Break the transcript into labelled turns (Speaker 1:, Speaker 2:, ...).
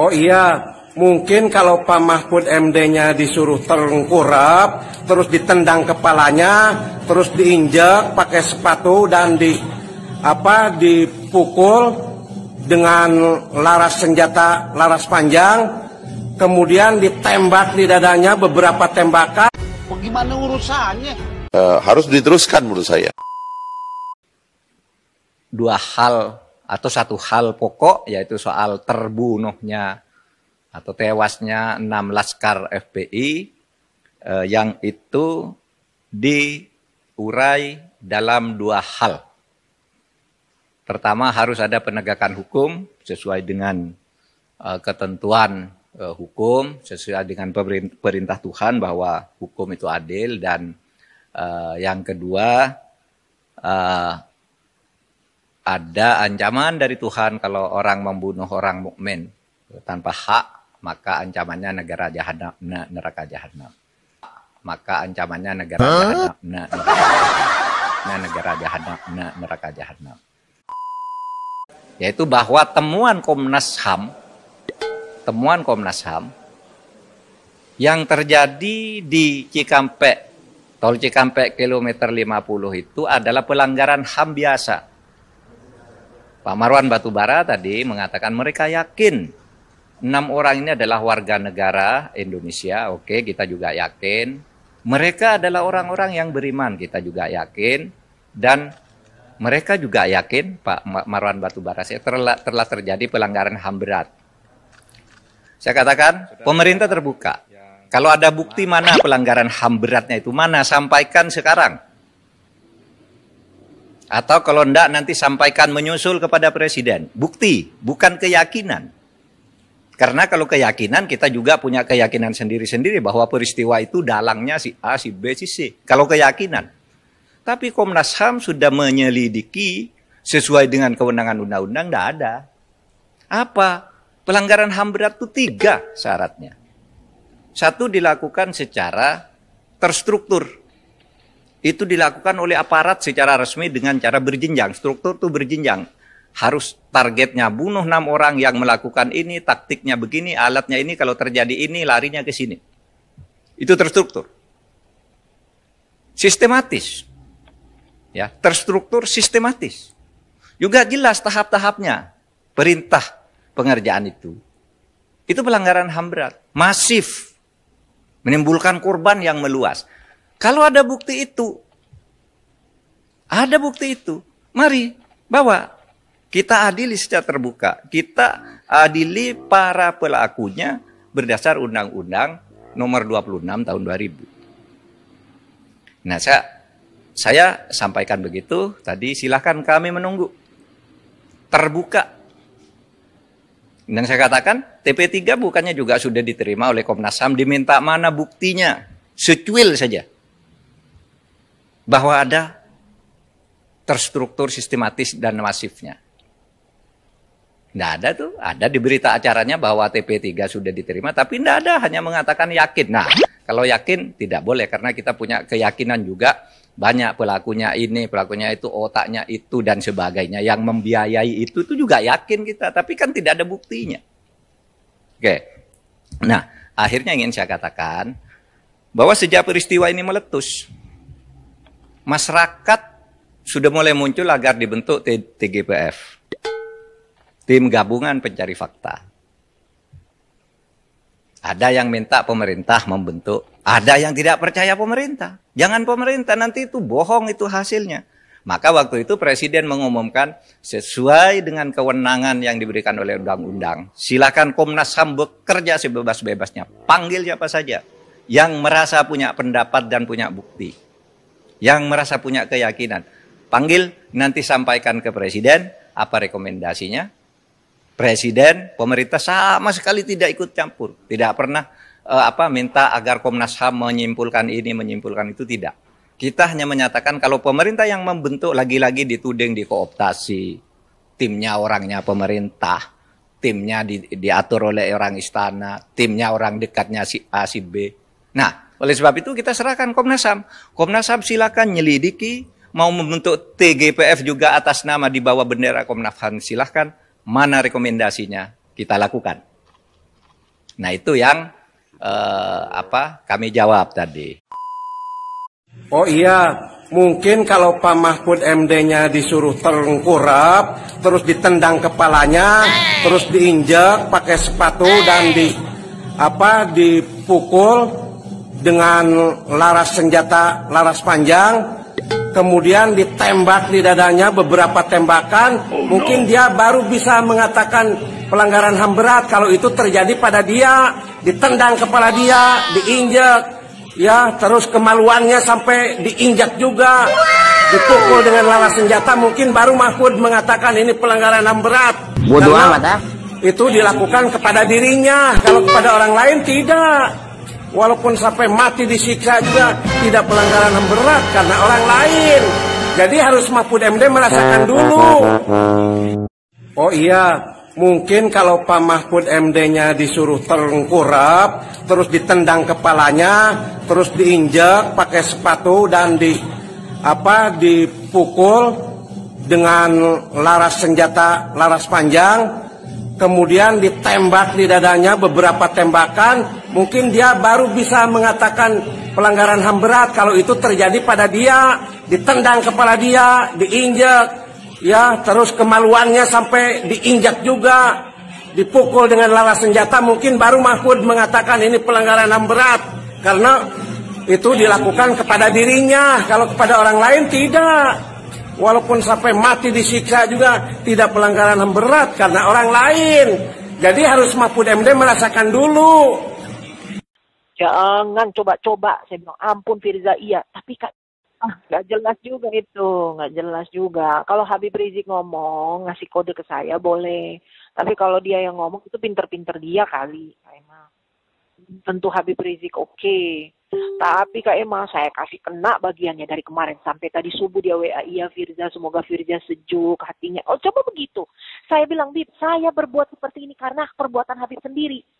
Speaker 1: Oh iya, mungkin kalau Pak Mahfud MD-nya disuruh terengkurap, terus ditendang kepalanya, terus diinjak pakai sepatu dan di apa dipukul dengan laras senjata laras panjang, kemudian ditembak di dadanya beberapa tembakan. Bagaimana oh, urusannya? Uh, harus diteruskan menurut saya.
Speaker 2: Dua hal atau satu hal pokok yaitu soal terbunuhnya atau tewasnya enam laskar FPI eh, yang itu diurai dalam dua hal. Pertama harus ada penegakan hukum sesuai dengan eh, ketentuan eh, hukum, sesuai dengan perintah Tuhan bahwa hukum itu adil dan eh, yang kedua eh, ada ancaman dari Tuhan kalau orang membunuh orang mukmin tanpa hak, maka ancamannya negara jahanam, neraka jahanam. Maka ancamannya negara jahanam, negara jahanam, neraka jahanam. Yaitu bahwa temuan Komnas HAM, temuan Komnas HAM yang terjadi di Cikampek, tol Cikampek kilometer 50 itu adalah pelanggaran HAM biasa Pak Marwan Batubara tadi mengatakan mereka yakin enam orang ini adalah warga negara Indonesia. Oke, kita juga yakin. Mereka adalah orang-orang yang beriman, kita juga yakin. Dan mereka juga yakin, Pak Marwan Batubara, saya telah, telah terjadi pelanggaran HAM berat. Saya katakan, pemerintah terbuka. Kalau ada bukti mana pelanggaran HAM beratnya itu, mana sampaikan sekarang atau kalau enggak nanti sampaikan menyusul kepada presiden. Bukti, bukan keyakinan. Karena kalau keyakinan kita juga punya keyakinan sendiri-sendiri bahwa peristiwa itu dalangnya si A, si B, si C. Kalau keyakinan. Tapi Komnas HAM sudah menyelidiki sesuai dengan kewenangan undang-undang enggak ada. Apa? Pelanggaran HAM berat itu tiga syaratnya. Satu dilakukan secara terstruktur itu dilakukan oleh aparat secara resmi dengan cara berjenjang. Struktur itu berjenjang. Harus targetnya bunuh enam orang yang melakukan ini, taktiknya begini, alatnya ini, kalau terjadi ini, larinya ke sini. Itu terstruktur. Sistematis. Ya, terstruktur sistematis. Juga jelas tahap-tahapnya. Perintah pengerjaan itu. Itu pelanggaran HAM berat. Masif. Menimbulkan korban yang meluas. Kalau ada bukti itu, ada bukti itu, mari bawa. Kita adili secara terbuka. Kita adili para pelakunya berdasar Undang-Undang Nomor 26 Tahun 2000. Nah, saya saya sampaikan begitu tadi. Silahkan kami menunggu. Terbuka dan saya katakan TP3 bukannya juga sudah diterima oleh Komnas HAM diminta mana buktinya. Secuil saja bahwa ada terstruktur sistematis dan masifnya. Tidak ada tuh, ada di berita acaranya bahwa TP3 sudah diterima, tapi tidak ada, hanya mengatakan yakin. Nah, kalau yakin tidak boleh, karena kita punya keyakinan juga banyak pelakunya ini, pelakunya itu, otaknya itu, dan sebagainya. Yang membiayai itu itu juga yakin kita, tapi kan tidak ada buktinya. Oke, nah akhirnya ingin saya katakan bahwa sejak peristiwa ini meletus, masyarakat sudah mulai muncul agar dibentuk TGPF. Tim gabungan pencari fakta. Ada yang minta pemerintah membentuk, ada yang tidak percaya pemerintah. Jangan pemerintah, nanti itu bohong itu hasilnya. Maka waktu itu presiden mengumumkan sesuai dengan kewenangan yang diberikan oleh undang-undang. Silakan Komnas HAM bekerja sebebas-bebasnya, panggil siapa saja yang merasa punya pendapat dan punya bukti yang merasa punya keyakinan. Panggil, nanti sampaikan ke presiden apa rekomendasinya. Presiden, pemerintah sama sekali tidak ikut campur, tidak pernah eh, apa minta agar Komnas HAM menyimpulkan ini, menyimpulkan itu tidak. Kita hanya menyatakan kalau pemerintah yang membentuk lagi-lagi dituding di kooptasi, timnya orangnya pemerintah, timnya di, diatur oleh orang istana, timnya orang dekatnya si A si B. Nah, oleh sebab itu kita serahkan Komnas HAM. Komnas HAM silakan nyelidiki, mau membentuk TGPF juga atas nama di bawah bendera Komnas HAM silahkan. Mana rekomendasinya kita lakukan. Nah itu yang eh, apa kami jawab tadi. Oh iya, mungkin kalau Pak Mahfud MD-nya disuruh
Speaker 1: terungkurap, terus ditendang kepalanya, terus diinjak pakai sepatu dan di apa dipukul dengan laras senjata laras panjang kemudian ditembak di dadanya beberapa tembakan oh, mungkin dia baru bisa mengatakan pelanggaran HAM berat kalau itu terjadi pada dia ditendang kepala dia diinjak ya terus kemaluannya sampai diinjak juga dipukul dengan laras senjata mungkin baru Mahfud mengatakan ini pelanggaran HAM berat Bodoh amat ah. Itu dilakukan kepada dirinya, kalau kepada orang lain tidak. Walaupun sampai mati disiksa juga tidak pelanggaran yang berat karena orang lain. Jadi harus Mahfud MD merasakan dulu. Oh iya, mungkin kalau Pak Mahfud MD-nya disuruh terengkurap, terus ditendang kepalanya, terus diinjak pakai sepatu dan di apa dipukul dengan laras senjata laras panjang, kemudian ditembak di dadanya beberapa tembakan, Mungkin dia baru bisa mengatakan pelanggaran HAM berat kalau itu terjadi pada dia, ditendang kepala dia, diinjak, ya terus kemaluannya sampai diinjak juga, dipukul dengan laras senjata mungkin baru Mahfud mengatakan ini pelanggaran HAM berat karena itu dilakukan kepada dirinya, kalau kepada orang lain tidak. Walaupun sampai mati disiksa juga tidak pelanggaran HAM berat karena orang lain. Jadi harus Mahfud MD merasakan dulu
Speaker 2: jangan coba-coba saya bilang ampun Firza iya tapi kak ah. nggak ah, jelas juga itu nggak jelas juga kalau Habib Rizik ngomong ngasih kode ke saya boleh tapi kalau dia yang ngomong itu pinter-pinter dia kali kak Emma tentu Habib Rizik oke okay. tapi kak Emma saya kasih kena bagiannya dari kemarin sampai tadi subuh dia WA iya Firza semoga Firza sejuk hatinya oh coba begitu saya bilang Bib saya berbuat seperti ini karena perbuatan Habib sendiri